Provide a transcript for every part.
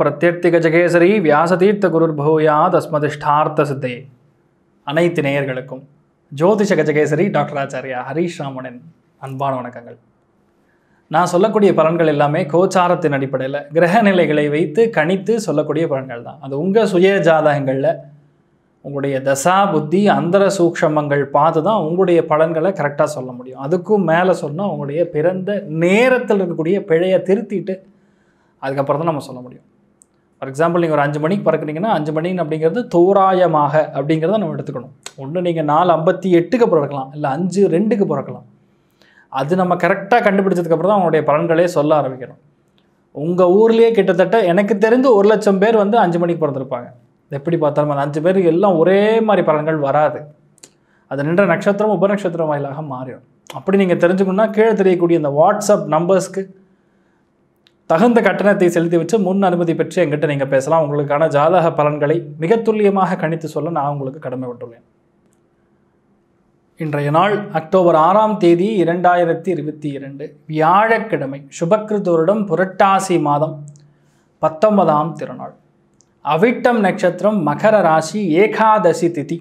பிரத்யர்த்திக ஜகேசரி வியாசதீர்த்த குருர்பூயா தஸ்மதிஷ்டார்த்த சித்தே அனைத்து நேயர்களுக்கும் ஜோதிஷ கஜகேசரி டாக்டர் ஆச்சாரியா ஹரீஷ் ராமனின் அன்பான வணக்கங்கள் நான் சொல்லக்கூடிய பலன்கள் எல்லாமே கோச்சாரத்தின் அடிப்படையில் கிரக நிலைகளை வைத்து கணித்து சொல்லக்கூடிய பலன்கள் தான் அது உங்கள் சுய ஜாதகங்களில் உங்களுடைய தசா புத்தி அந்தர சூக்ஷமங்கள் பார்த்து தான் உங்களுடைய பலன்களை கரெக்டாக சொல்ல முடியும் அதுக்கும் மேலே சொன்னால் உங்களுடைய பிறந்த நேரத்தில் இருக்கக்கூடிய பிழையை திருத்திட்டு அதுக்கப்புறம் தான் நம்ம சொல்ல முடியும் ஃபார் எக்ஸாம்பிள் நீங்கள் ஒரு அஞ்சு மணிக்கு பறக்குறீங்கன்னா அஞ்சு மணி அப்படிங்கிறது தோராயமாக அப்படிங்கிறத நம்ம எடுத்துக்கணும் ஒன்று நீங்கள் நாலு ஐம்பத்தி எட்டுக்கு பிறக்கலாம் இல்லை அஞ்சு ரெண்டுக்கு பிறக்கலாம் அது நம்ம கரெக்டாக கண்டுபிடிச்சதுக்கப்புறம் தான் அவங்களுடைய பலன்களே சொல்ல ஆரம்பிக்கணும் உங்கள் ஊர்லேயே கிட்டத்தட்ட எனக்கு தெரிந்து ஒரு லட்சம் பேர் வந்து அஞ்சு மணிக்கு பிறந்திருப்பாங்க எப்படி பார்த்தாலும் அந்த அஞ்சு பேருக்கு எல்லாம் ஒரே மாதிரி பலன்கள் வராது அது நின்ற நட்சத்திரம் உபநட்சத்திரம் வாயிலாக மாறிடும் அப்படி நீங்கள் தெரிஞ்சுக்கணும்னா கீழே தெரியக்கூடிய இந்த வாட்ஸ்அப் நம்பர்ஸ்க்கு தகுந்த கட்டணத்தை செலுத்தி வச்சு முன் அனுமதி பெற்று எங்கிட்ட நீங்கள் பேசலாம் உங்களுக்கான ஜாதக பலன்களை மிக துல்லியமாக கணித்து சொல்ல நான் உங்களுக்கு கடமை விட்டுள்ளேன் இன்றைய நாள் அக்டோபர் ஆறாம் தேதி இரண்டாயிரத்தி இருபத்தி இரண்டு வியாழக்கிழமை சுபக்கிருத்தோரிடம் புரட்டாசி மாதம் பத்தொன்பதாம் திருநாள் அவிட்டம் நட்சத்திரம் மகர ராசி ஏகாதசி திதி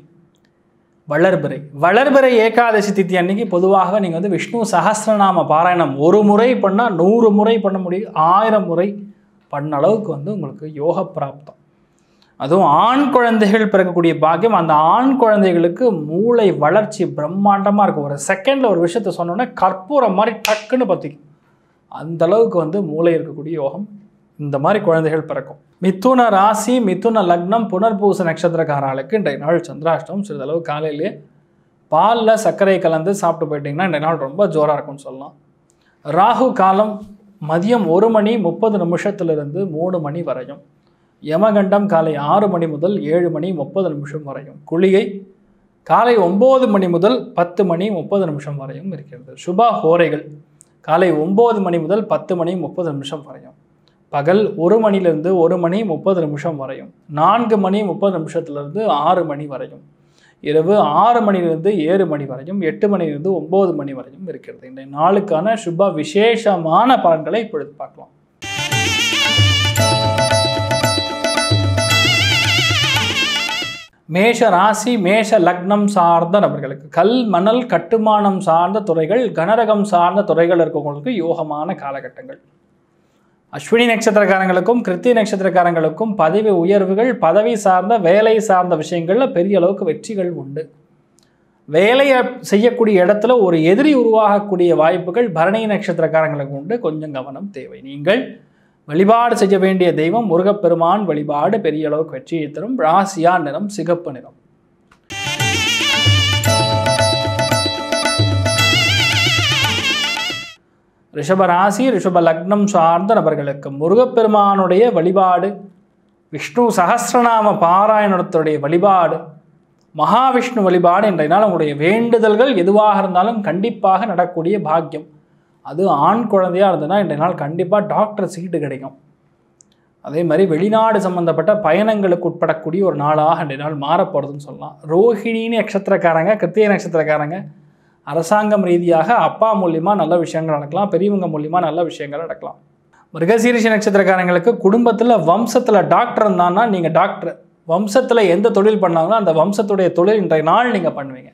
வளர்பிறை வளர்பிறை ஏகாதசி தித்தி அன்னைக்கு பொதுவாக நீங்கள் வந்து விஷ்ணு சகசிரநாம பாராயணம் ஒரு முறை பண்ணால் நூறு முறை பண்ண முடியும் ஆயிரம் முறை பண்ண அளவுக்கு வந்து உங்களுக்கு யோக பிராப்தம் அதுவும் ஆண் குழந்தைகள் பிறக்கக்கூடிய பாக்கியம் அந்த ஆண் குழந்தைகளுக்கு மூளை வளர்ச்சி பிரம்மாண்டமாக இருக்கும் ஒரு செகண்டில் ஒரு விஷயத்த சொன்னோன்னே கற்பூரம் மாதிரி டக்குன்னு பற்றிக்கும் அந்த அளவுக்கு வந்து மூளை இருக்கக்கூடிய யோகம் இந்த மாதிரி குழந்தைகள் பிறக்கும் மிதுன ராசி மிதுன லக்னம் புனர்பூச நட்சத்திரக்காரர்களுக்கு இன்றைய நாள் சந்திராஷ்டம் சிறிதளவு காலையிலேயே பாலில் சர்க்கரை கலந்து சாப்பிட்டு போயிட்டிங்கன்னா இன்றைய நாள் ரொம்ப ஜோராக இருக்கும்னு சொல்லலாம் ராகு காலம் மதியம் ஒரு மணி முப்பது நிமிஷத்துலேருந்து மூணு மணி வரையும் யமகண்டம் காலை ஆறு மணி முதல் ஏழு மணி முப்பது நிமிஷம் வரையும் குளிகை காலை ஒம்பது மணி முதல் பத்து மணி முப்பது நிமிஷம் வரையும் இருக்கிறது சுபா ஹோரைகள் காலை ஒம்பது மணி முதல் பத்து மணி முப்பது நிமிஷம் வரையும் பகல் ஒரு மணிலேருந்து ஒரு மணி முப்பது நிமிஷம் வரையும் நான்கு மணி முப்பது நிமிஷத்துலேருந்து ஆறு மணி வரையும் இரவு ஆறு மணிலிருந்து ஏழு மணி வரையும் எட்டு மணிலிருந்து ஒம்பது மணி வரையும் இருக்கிறது இந்த நாளுக்கான சுப விசேஷமான பலன்களை இப்பொழுது பார்க்கலாம் மேஷ ராசி மேஷ லக்னம் சார்ந்த நபர்களுக்கு கல் மணல் கட்டுமானம் சார்ந்த துறைகள் கனரகம் சார்ந்த துறைகள் இருக்கவங்களுக்கு யோகமான காலகட்டங்கள் அஸ்வினி நட்சத்திரக்காரங்களுக்கும் கிருத்தி நட்சத்திரக்காரங்களுக்கும் பதவி உயர்வுகள் பதவி சார்ந்த வேலை சார்ந்த விஷயங்களில் பெரிய அளவுக்கு வெற்றிகள் உண்டு வேலையை செய்யக்கூடிய இடத்துல ஒரு எதிரி உருவாகக்கூடிய வாய்ப்புகள் பரணி நட்சத்திரக்காரங்களுக்கு உண்டு கொஞ்சம் கவனம் தேவை நீங்கள் வழிபாடு செய்ய வேண்டிய தெய்வம் முருகப்பெருமான் வழிபாடு பெரிய அளவுக்கு வெற்றியை தரும் ராசியா நிறம் சிகப்பு நிறம் ரிஷபராசி ரிஷப லக்னம் சார்ந்த நபர்களுக்கு முருகப்பெருமானுடைய வழிபாடு விஷ்ணு சகசிரநாம பாராயணத்துடைய வழிபாடு மகாவிஷ்ணு வழிபாடு நாள் உங்களுடைய வேண்டுதல்கள் எதுவாக இருந்தாலும் கண்டிப்பாக நடக்கூடிய பாக்கியம் அது ஆண் குழந்தையாக இருந்ததுன்னா இன்றைய நாள் கண்டிப்பாக டாக்டர் சீட்டு கிடைக்கும் அதே மாதிரி வெளிநாடு சம்மந்தப்பட்ட பயணங்களுக்கு உட்படக்கூடிய ஒரு நாளாக இன்றைய நாள் மாறப்போகிறதுன்னு சொல்லலாம் ரோஹிணின்னு நட்சத்திரக்காரங்க கிருத்திய நட்சத்திரக்காரங்க அரசாங்கம் ரீதியாக அப்பா மூலிமா நல்ல விஷயங்கள் நடக்கலாம் பெரியவங்க மூலியமாக நல்ல விஷயங்கள் நடக்கலாம் மிருகசீரிஷ நட்சத்திரக்காரங்களுக்கு குடும்பத்தில் வம்சத்தில் டாக்டர் இருந்தான்னா நீங்கள் டாக்டர் வம்சத்தில் எந்த தொழில் பண்ணாங்களோ அந்த வம்சத்துடைய தொழில் இன்றைய நாள் நீங்கள் பண்ணுவீங்க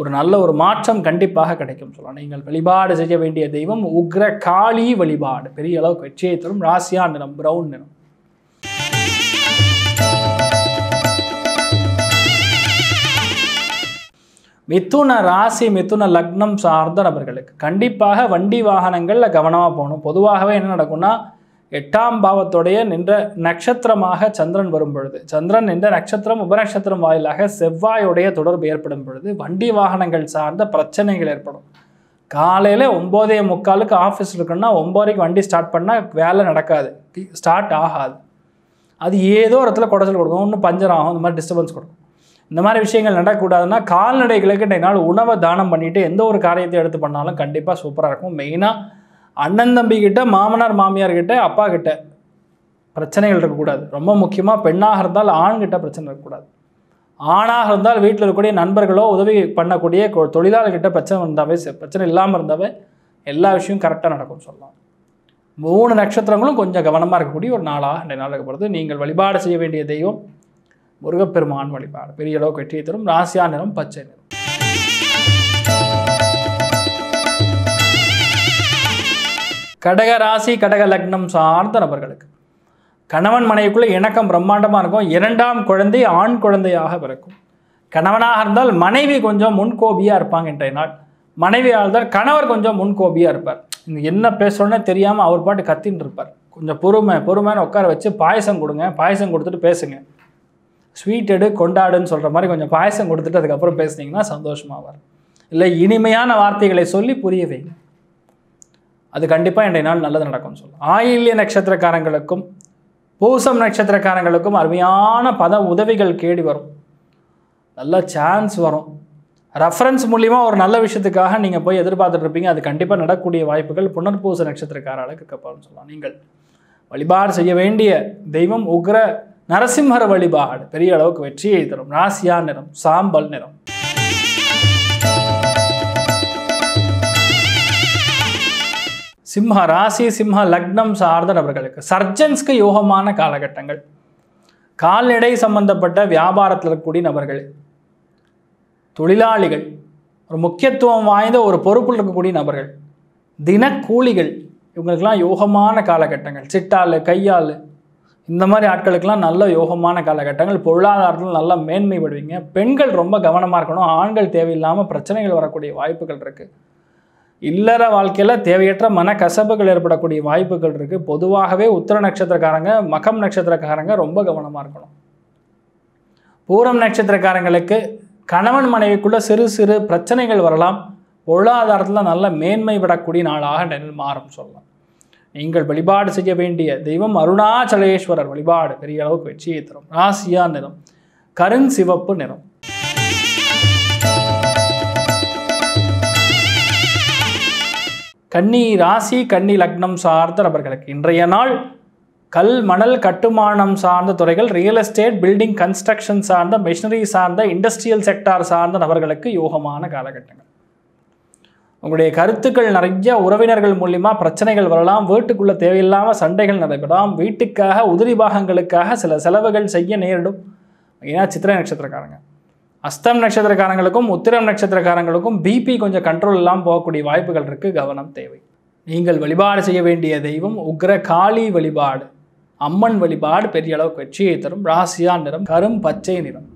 ஒரு நல்ல ஒரு மாற்றம் கண்டிப்பாக கிடைக்கும் சொல்லலாம் நீங்கள் வழிபாடு செய்ய வேண்டிய தெய்வம் உக்ர காளி வழிபாடு பெரிய அளவுக்கு வெற்றியை தரும் ராசியா நிறம் ப்ரௌன் நிறம் மிதுன ராசி மிதுன லக்னம் சார்ந்த நபர்களுக்கு கண்டிப்பாக வண்டி வாகனங்களில் கவனமாக போகணும் பொதுவாகவே என்ன நடக்கும்னா எட்டாம் பாவத்துடைய நின்ற நட்சத்திரமாக சந்திரன் வரும் பொழுது சந்திரன் நின்ற நட்சத்திரம் உபநட்சத்திரம் வாயிலாக செவ்வாயுடைய தொடர்பு ஏற்படும் பொழுது வண்டி வாகனங்கள் சார்ந்த பிரச்சனைகள் ஏற்படும் காலையில் ஒம்போதே முக்காலுக்கு ஆஃபீஸ் இருக்குன்னா ஒம்போதைக்கு வண்டி ஸ்டார்ட் பண்ணால் வேலை நடக்காது ஸ்டார்ட் ஆகாது அது ஏதோ ஒரு இடத்துல குடச்சல் கொடுக்கும் இன்னும் பஞ்சர் ஆகும் இந்த மாதிரி டிஸ்டர்பன்ஸ் கொடுக்கும் இந்த மாதிரி விஷயங்கள் நடக்கக்கூடாதுன்னா கால்நடைகளுக்கு நாள் உணவை தானம் பண்ணிவிட்டு எந்த ஒரு காரியத்தை எடுத்து பண்ணாலும் கண்டிப்பாக சூப்பராக இருக்கும் மெயினாக அண்ணன் தம்பிக்கிட்ட மாமனார் மாமியார்கிட்ட அப்பா கிட்ட பிரச்சனைகள் இருக்கக்கூடாது ரொம்ப முக்கியமாக பெண்ணாக இருந்தால் ஆண்கிட்ட பிரச்சனை இருக்கக்கூடாது ஆணாக இருந்தால் வீட்டில் இருக்கக்கூடிய நண்பர்களோ உதவி பண்ணக்கூடிய தொழிலாளர்கிட்ட பிரச்சனை இருந்தாவே பிரச்சனை இல்லாமல் இருந்தாவே எல்லா விஷயமும் கரெக்டாக நடக்கும்னு சொல்லலாம் மூணு நட்சத்திரங்களும் கொஞ்சம் கவனமாக இருக்கக்கூடிய ஒரு நாளாக ரெண்டு நாளுக்கு போகிறது நீங்கள் வழிபாடு செய்ய வேண்டிய தெய்வம் முருகப்பெருமான் வழிபாடு பெரிய அளவுக்கு வெற்றியை தரும் ராசியா நிறம் பச்சை நிறம் கடக ராசி கடக லக்னம் சார்ந்த நபர்களுக்கு கணவன் மனைவிக்குள்ளே இணக்கம் பிரம்மாண்டமாக இருக்கும் இரண்டாம் குழந்தை ஆண் குழந்தையாக பிறக்கும் கணவனாக இருந்தால் மனைவி கொஞ்சம் முன்கோபியாக இருப்பாங்க இன்றைய நாள் மனைவியாக இருந்தால் கணவர் கொஞ்சம் முன்கோபியாக இருப்பார் என்ன பேசணுன்னே தெரியாமல் அவர் பாட்டு கத்தின்னு இருப்பார் கொஞ்சம் பொறுமை பொறுமைன்னு உட்கார வச்சு பாயசம் கொடுங்க பாயசம் கொடுத்துட்டு பேசுங்க ஸ்வீட் எடு கொண்டாடுன்னு சொல்கிற மாதிரி கொஞ்சம் பாயசம் கொடுத்துட்டு அதுக்கப்புறம் பேசுனீங்கன்னா சந்தோஷமாக வரும் இல்லை இனிமையான வார்த்தைகளை சொல்லி புரிய வைங்க அது கண்டிப்பாக இன்றைய நாள் நல்லது நடக்கும்னு சொல்லலாம் ஆயில்ய நட்சத்திரக்காரங்களுக்கும் பூசம் நட்சத்திரக்காரங்களுக்கும் அருமையான பத உதவிகள் கேடி வரும் நல்ல சான்ஸ் வரும் ரெஃபரன்ஸ் மூலிமா ஒரு நல்ல விஷயத்துக்காக நீங்கள் போய் எதிர்பார்த்துட்ருப்பீங்க அது கண்டிப்பாக நடக்கக்கூடிய வாய்ப்புகள் புனர்பூச நட்சத்திரக்காரர்களுக்கு கப்பால்னு சொல்லலாம் நீங்கள் வழிபாடு செய்ய வேண்டிய தெய்வம் உக்ர நரசிம்மர வழிபாடு பெரிய அளவுக்கு வெற்றியை தரும் ராசியா நிறம் சாம்பல் நிறம் சிம்ம ராசி சிம்ம லக்னம் சார்ந்த நபர்களுக்கு சர்ஜன்ஸ்க்கு யோகமான காலகட்டங்கள் கால்நடை சம்பந்தப்பட்ட வியாபாரத்தில் இருக்கக்கூடிய நபர்கள் தொழிலாளிகள் ஒரு முக்கியத்துவம் வாய்ந்த ஒரு பொறுப்பில் இருக்கக்கூடிய நபர்கள் தினக்கூலிகள் இவங்களுக்கெல்லாம் யோகமான காலகட்டங்கள் சிட்டால் கையால் இந்த மாதிரி ஆட்களுக்கெல்லாம் நல்ல யோகமான காலகட்டங்கள் பொருளாதாரத்தில் நல்லா மேன்மைப்படுவீங்க பெண்கள் ரொம்ப கவனமாக இருக்கணும் ஆண்கள் தேவையில்லாமல் பிரச்சனைகள் வரக்கூடிய வாய்ப்புகள் இருக்குது இல்லற வாழ்க்கையில் தேவையற்ற மன கசப்புகள் ஏற்படக்கூடிய வாய்ப்புகள் இருக்குது பொதுவாகவே உத்தர நட்சத்திரக்காரங்க மகம் நட்சத்திரக்காரங்க ரொம்ப கவனமாக இருக்கணும் பூரம் நட்சத்திரக்காரங்களுக்கு கணவன் மனைவிக்குள்ளே சிறு சிறு பிரச்சனைகள் வரலாம் பொருளாதாரத்தில் நல்ல மேன்மைப்படக்கூடிய நாளாக மாறும் சொல்லலாம் நீங்கள் வழிபாடு செய்ய வேண்டிய தெய்வம் அருணாச்சலேஸ்வரர் வழிபாடு பெரிய அளவுக்கு வெற்றியை தரும் ராசியா நிறம் கருஞ்சிவப்பு நிறம் கன்னி ராசி கன்னி லக்னம் சார்ந்த நபர்களுக்கு இன்றைய நாள் கல் மணல் கட்டுமானம் சார்ந்த துறைகள் ரியல் எஸ்டேட் பில்டிங் கன்ஸ்ட்ரக்ஷன் சார்ந்த மிஷினரி சார்ந்த இண்டஸ்ட்ரியல் செக்டார் சார்ந்த நபர்களுக்கு யோகமான காலகட்டங்கள் உங்களுடைய கருத்துக்கள் நிறைய உறவினர்கள் மூலிமா பிரச்சனைகள் வரலாம் வீட்டுக்குள்ளே தேவையில்லாமல் சண்டைகள் நடைபெறலாம் வீட்டுக்காக உதிரி பாகங்களுக்காக சில செலவுகள் செய்ய நேரிடும் ஏன்னா சித்திர நட்சத்திரக்காரங்க அஸ்தம் நட்சத்திரக்காரங்களுக்கும் உத்திரம் நட்சத்திரக்காரங்களுக்கும் பிபி கொஞ்சம் கண்ட்ரோல் இல்லாமல் போகக்கூடிய வாய்ப்புகள் இருக்குது கவனம் தேவை நீங்கள் வழிபாடு செய்ய வேண்டிய தெய்வம் உக்ர காளி வழிபாடு அம்மன் வழிபாடு பெரிய அளவுக்கு வெற்றியை தரும் ராசியா நிறம் கரும் பச்சை நிறம்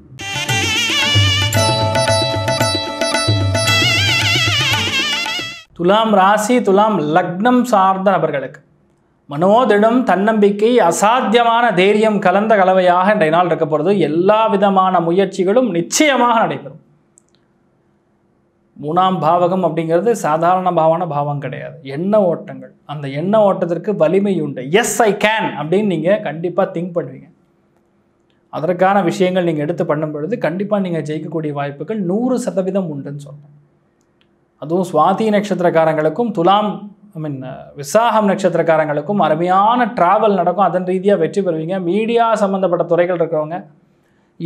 துலாம் ராசி துலாம் லக்னம் சார்ந்த நபர்களுக்கு மனோதிடம் தன்னம்பிக்கை அசாத்தியமான தைரியம் கலந்த கலவையாக இன்றைய நாள் இருக்க போகிறது எல்லா விதமான முயற்சிகளும் நிச்சயமாக நடைபெறும் மூணாம் பாவகம் அப்படிங்கிறது சாதாரண பாவான பாவம் கிடையாது எண்ண ஓட்டங்கள் அந்த எண்ண ஓட்டத்திற்கு வலிமை உண்டு எஸ் ஐ கேன் அப்படின்னு நீங்கள் கண்டிப்பாக திங்க் பண்ணுவீங்க அதற்கான விஷயங்கள் நீங்கள் எடுத்து பண்ணும் பொழுது கண்டிப்பாக நீங்கள் ஜெயிக்கக்கூடிய வாய்ப்புகள் நூறு சதவீதம் உண்டுன்னு சொல்லலாம் அதுவும் சுவாதி நட்சத்திரக்காரங்களுக்கும் துலாம் ஐ மீன் விசாகம் நட்சத்திரக்காரங்களுக்கும் அருமையான ட்ராவல் நடக்கும் அதன் ரீதியாக வெற்றி பெறுவீங்க மீடியா சம்மந்தப்பட்ட துறைகள் இருக்கிறவங்க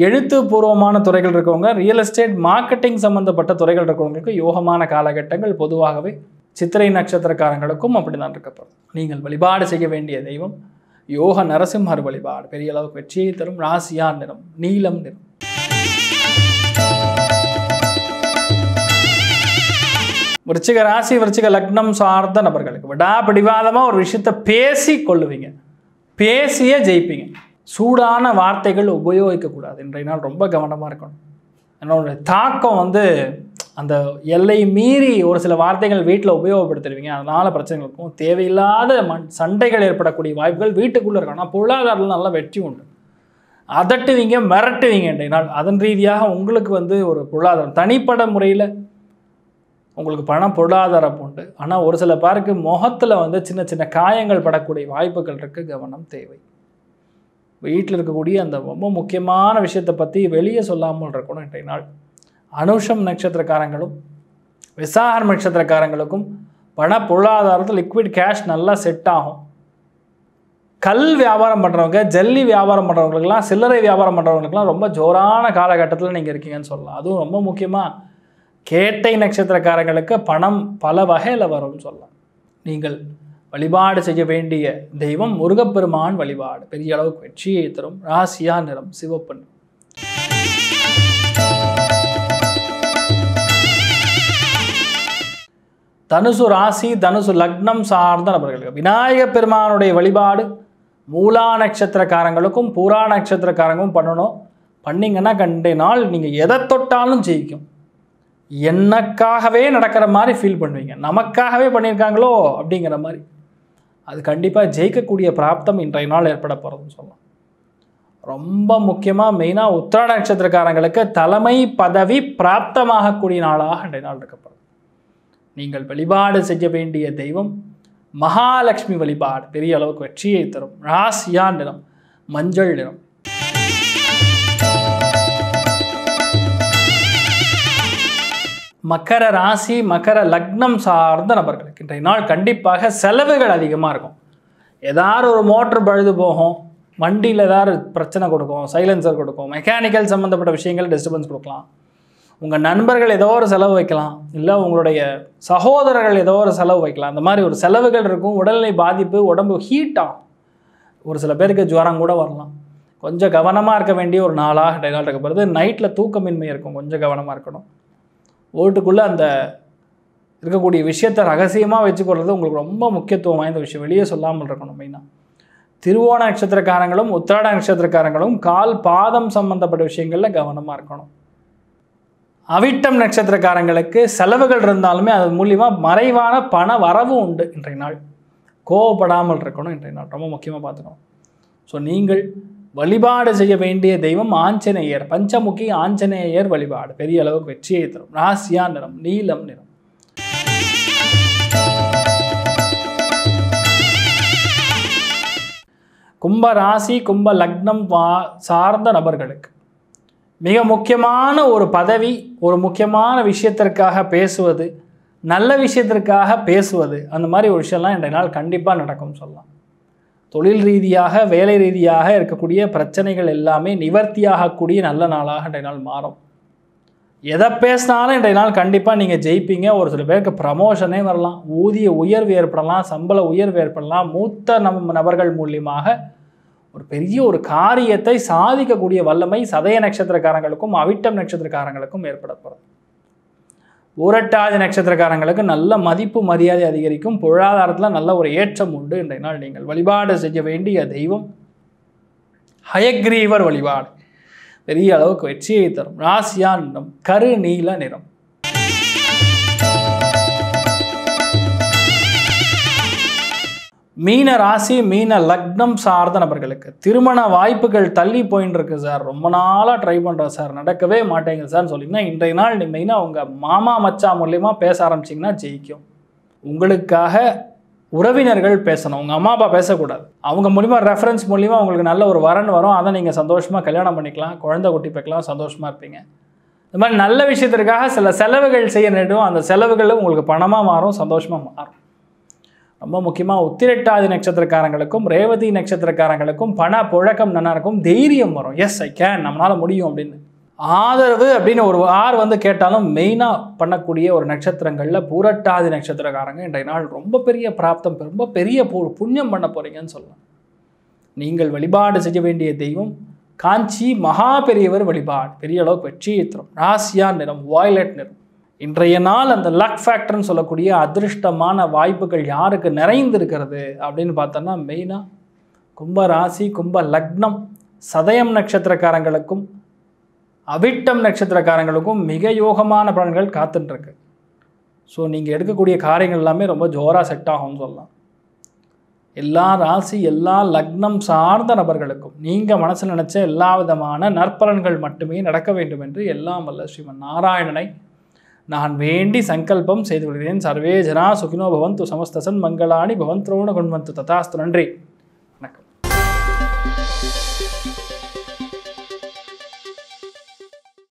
எழுத்துப்பூர்வமான துறைகள் இருக்கவங்க ரியல் எஸ்டேட் மார்க்கெட்டிங் சம்மந்தப்பட்ட துறைகள் இருக்கிறவங்களுக்கு யோகமான காலகட்டங்கள் பொதுவாகவே சித்திரை நட்சத்திரக்காரங்களுக்கும் அப்படி தான் இருக்கப்படுது நீங்கள் வழிபாடு செய்ய வேண்டிய தெய்வம் யோக நரசிம்ஹர் வழிபாடு பெரிய அளவுக்கு வெற்றியை தரும் ராசியார் நிறம் நீலம் நிறம் விருச்சிக ராசி விருச்சிக லக்னம் சார்ந்த நபர்களுக்கு விடாபிடிவாதமாக ஒரு விஷயத்தை பேசி கொள்ளுவீங்க பேசியே ஜெயிப்பீங்க சூடான வார்த்தைகள் உபயோகிக்கக்கூடாது இன்றைய நாள் ரொம்ப கவனமாக இருக்கணும் என்னோடய தாக்கம் வந்து அந்த எல்லை மீறி ஒரு சில வார்த்தைகள் வீட்டில் உபயோகப்படுத்துருவீங்க அதனால் பிரச்சனைகளுக்கும் தேவையில்லாத மண் சண்டைகள் ஏற்படக்கூடிய வாய்ப்புகள் வீட்டுக்குள்ளே இருக்கும் ஆனால் பொருளாதாரத்தில் நல்லா வெற்றி உண்டு அதட்டுவீங்க மிரட்டுவீங்க இன்றைய நாள் அதன் ரீதியாக உங்களுக்கு வந்து ஒரு பொருளாதாரம் தனிப்பட முறையில் உங்களுக்கு பணம் பொருளாதாரம் உண்டு ஆனால் ஒரு சில பேருக்கு முகத்தில் வந்து சின்ன சின்ன காயங்கள் படக்கூடிய வாய்ப்புகள் இருக்குது கவனம் தேவை வீட்டில் இருக்கக்கூடிய அந்த ரொம்ப முக்கியமான விஷயத்தை பற்றி வெளியே சொல்லாமல் இருக்கணும் இன்றைய நாள் அனுஷம் நட்சத்திரக்காரங்களும் விசாகம் நட்சத்திரக்காரங்களுக்கும் பண பொருளாதாரத்தில் லிக்விட் கேஷ் நல்லா செட் ஆகும் கல் வியாபாரம் பண்ணுறவங்க ஜல்லி வியாபாரம் பண்ணுறவங்களுக்குலாம் சில்லறை வியாபாரம் பண்ணுறவங்களுக்குலாம் ரொம்ப ஜோரான காலகட்டத்தில் நீங்கள் இருக்கீங்கன்னு சொல்லலாம் அதுவும் ரொம்ப முக்கியமாக கேட்டை நட்சத்திரக்காரங்களுக்கு பணம் பல வகையில் வரும்னு சொல்லலாம் நீங்கள் வழிபாடு செய்ய வேண்டிய தெய்வம் முருகப்பெருமான் வழிபாடு பெரிய அளவுக்கு வெற்றியை தரும் ராசியா நிறம் சிவப்பு தனுசு ராசி தனுசு லக்னம் சார்ந்த நபர்களுக்கு விநாயக பெருமானுடைய வழிபாடு மூலா நட்சத்திரக்காரங்களுக்கும் பூரா நட்சத்திரக்காரங்களும் பண்ணணும் பண்ணிங்கன்னா கண்டே நாள் நீங்கள் எதை தொட்டாலும் ஜெயிக்கும் என்னக்காகவே நடக்கிற மாதிரி ஃபீல் பண்ணுவீங்க நமக்காகவே பண்ணியிருக்காங்களோ அப்படிங்கிற மாதிரி அது கண்டிப்பாக ஜெயிக்கக்கூடிய பிராப்தம் இன்றைய நாள் ஏற்பட போகிறதுன்னு சொல்லலாம் ரொம்ப முக்கியமாக மெயினாக உத்திராட நட்சத்திரக்காரங்களுக்கு தலைமை பதவி பிராப்தமாகக்கூடிய நாளாக இன்றைய நாள் இருக்கப்படும் நீங்கள் வழிபாடு செய்ய வேண்டிய தெய்வம் மகாலட்சுமி வழிபாடு பெரிய அளவுக்கு வெற்றியை தரும் ராசியா நிறம் மஞ்சள் நிறம் மகர ராசி மகர லக்னம் சார்ந்த நபர்களுக்கு இன்றைய நாள் கண்டிப்பாக செலவுகள் அதிகமாக இருக்கும் ஏதாவது ஒரு மோட்ரு பழுது போகும் வண்டியில் ஏதாவது பிரச்சனை கொடுக்கும் சைலன்சர் கொடுக்கும் மெக்கானிக்கல் சம்மந்தப்பட்ட விஷயங்கள் டிஸ்டர்பன்ஸ் கொடுக்கலாம் உங்கள் நண்பர்கள் ஏதோ ஒரு செலவு வைக்கலாம் இல்லை உங்களுடைய சகோதரர்கள் ஏதோ ஒரு செலவு வைக்கலாம் அந்த மாதிரி ஒரு செலவுகள் இருக்கும் உடல்நிலை பாதிப்பு உடம்பு ஹீட்டாகும் ஒரு சில பேருக்கு ஜுவரம் கூட வரலாம் கொஞ்சம் கவனமாக இருக்க வேண்டிய ஒரு நாளாக டைலாட் இருக்கப்படுது நைட்டில் தூக்கமின்மை இருக்கும் கொஞ்சம் கவனமாக இருக்கணும் ஓட்டுக்குள்ளே அந்த இருக்கக்கூடிய விஷயத்தை ரகசியமாக வச்சுக்கொள்வது உங்களுக்கு ரொம்ப முக்கியத்துவம் வாய்ந்த விஷயம் வெளியே சொல்லாமல் இருக்கணும் மெயினாக திருவோண நட்சத்திரக்காரங்களும் உத்திராட நட்சத்திரக்காரங்களும் கால் பாதம் சம்பந்தப்பட்ட விஷயங்களில் கவனமாக இருக்கணும் அவிட்டம் நட்சத்திரக்காரங்களுக்கு செலவுகள் இருந்தாலுமே அது மூலிமா மறைவான பண வரவும் உண்டு இன்றைய நாள் கோவப்படாமல் இருக்கணும் இன்றைய நாள் ரொம்ப முக்கியமாக பார்த்துக்கணும் ஸோ நீங்கள் வழிபாடு செய்ய வேண்டிய தெய்வம் ஆஞ்சநேயர் பஞ்சமுகி ஆஞ்சநேயர் வழிபாடு பெரிய அளவுக்கு வெற்றியை தரும் ராசியா நிறம் நீலம் நிறம் கும்ப ராசி கும்ப லக்னம் சார்ந்த நபர்களுக்கு மிக முக்கியமான ஒரு பதவி ஒரு முக்கியமான விஷயத்திற்காக பேசுவது நல்ல விஷயத்திற்காக பேசுவது அந்த மாதிரி ஒரு விஷயம்லாம் இன்றைய நாள் கண்டிப்பாக நடக்கும் சொல்லலாம் தொழில் ரீதியாக வேலை ரீதியாக இருக்கக்கூடிய பிரச்சனைகள் எல்லாமே நிவர்த்தியாகக்கூடிய நல்ல நாளாக இன்றைய நாள் மாறும் எதை பேசினாலும் இன்றைய நாள் கண்டிப்பாக நீங்கள் ஜெயிப்பீங்க ஒரு சில பேருக்கு ப்ரமோஷனே வரலாம் ஊதிய உயர்வு ஏற்படலாம் சம்பள உயர்வு ஏற்படலாம் மூத்த நம் நபர்கள் மூலியமாக ஒரு பெரிய ஒரு காரியத்தை சாதிக்கக்கூடிய வல்லமை சதய நட்சத்திரக்காரங்களுக்கும் அவிட்டம் நட்சத்திரக்காரங்களுக்கும் ஏற்பட போகிறது உரட்டாதி நட்சத்திரக்காரங்களுக்கு நல்ல மதிப்பு மரியாதை அதிகரிக்கும் பொருளாதாரத்தில் நல்ல ஒரு ஏற்றம் உண்டு இன்றைய நாள் நீங்கள் வழிபாடு செய்ய வேண்டிய தெய்வம் ஹயக்ரீவர் வழிபாடு பெரிய அளவுக்கு வெற்றியை தரும் ராசியா நிறம் கரு நீல நிறம் மீன ராசி மீன லக்னம் சார்ந்த நபர்களுக்கு திருமண வாய்ப்புகள் தள்ளி போயின்னு இருக்கு சார் ரொம்ப நாளாக ட்ரை பண்ணுறோம் சார் நடக்கவே மாட்டேங்குது சார்னு சொல்லிங்கன்னா இன்றைய நாள் மெயினாக உங்கள் மாமா மச்சா மூலியமாக பேச ஆரம்பிச்சிங்கன்னா ஜெயிக்கும் உங்களுக்காக உறவினர்கள் பேசணும் உங்கள் அம்மா அப்பா பேசக்கூடாது அவங்க மூலிமா ரெஃபரன்ஸ் மூலிமா உங்களுக்கு நல்ல ஒரு வரன் வரும் அதை நீங்கள் சந்தோஷமாக கல்யாணம் பண்ணிக்கலாம் குழந்தை குட்டி பார்க்கலாம் சந்தோஷமாக இருப்பீங்க இந்த மாதிரி நல்ல விஷயத்திற்காக சில செலவுகள் செய்ய நேரம் அந்த செலவுகளும் உங்களுக்கு பணமாக மாறும் சந்தோஷமாக மாறும் ரொம்ப முக்கியமாக உத்திரட்டாதி நட்சத்திரக்காரங்களுக்கும் ரேவதி நட்சத்திரக்காரங்களுக்கும் பண புழக்கம் நல்லா இருக்கும் தைரியம் வரும் எஸ் ஐ கேன் நம்மளால் முடியும் அப்படின்னு ஆதரவு அப்படின்னு ஒரு ஆர் வந்து கேட்டாலும் மெயினாக பண்ணக்கூடிய ஒரு நட்சத்திரங்களில் பூரட்டாதி நட்சத்திரக்காரங்க இன்றைய நாள் ரொம்ப பெரிய பிராப்தம் ரொம்ப பெரிய புண்ணியம் பண்ண போகிறீங்கன்னு சொல்லலாம் நீங்கள் வழிபாடு செய்ய வேண்டிய தெய்வம் காஞ்சி மகா பெரியவர் வழிபாடு பெரிய அளவுக்கு வெற்றி தரும் ராசியா நிறம் வாய்லட் நிறம் இன்றைய நாள் அந்த லக் ஃபேக்டர்னு சொல்லக்கூடிய அதிர்ஷ்டமான வாய்ப்புகள் யாருக்கு நிறைந்திருக்கிறது அப்படின்னு பார்த்தோன்னா மெயினாக கும்ப ராசி கும்ப லக்னம் சதயம் நட்சத்திரக்காரங்களுக்கும் அவிட்டம் நட்சத்திரக்காரங்களுக்கும் மிக யோகமான பலன்கள் காத்துட்ருக்கு ஸோ நீங்கள் எடுக்கக்கூடிய காரியங்கள் எல்லாமே ரொம்ப ஜோராக செட் ஆகும்னு சொல்லலாம் எல்லா ராசி எல்லா லக்னம் சார்ந்த நபர்களுக்கும் நீங்கள் மனசில் நினச்ச எல்லா விதமான நற்பலன்கள் மட்டுமே நடக்க வேண்டும் என்று எல்லாம் வல்ல ஸ்ரீமன் நாராயணனை நான் வேண்டி சங்கல்பம் செய்து கொள்கிறேன் சர்வே ஜனா சுகினோ பவந்து சமஸ்தசன் மங்களாணி பவந்த்ரோண குண்வந்து ததாஸ்து நன்றி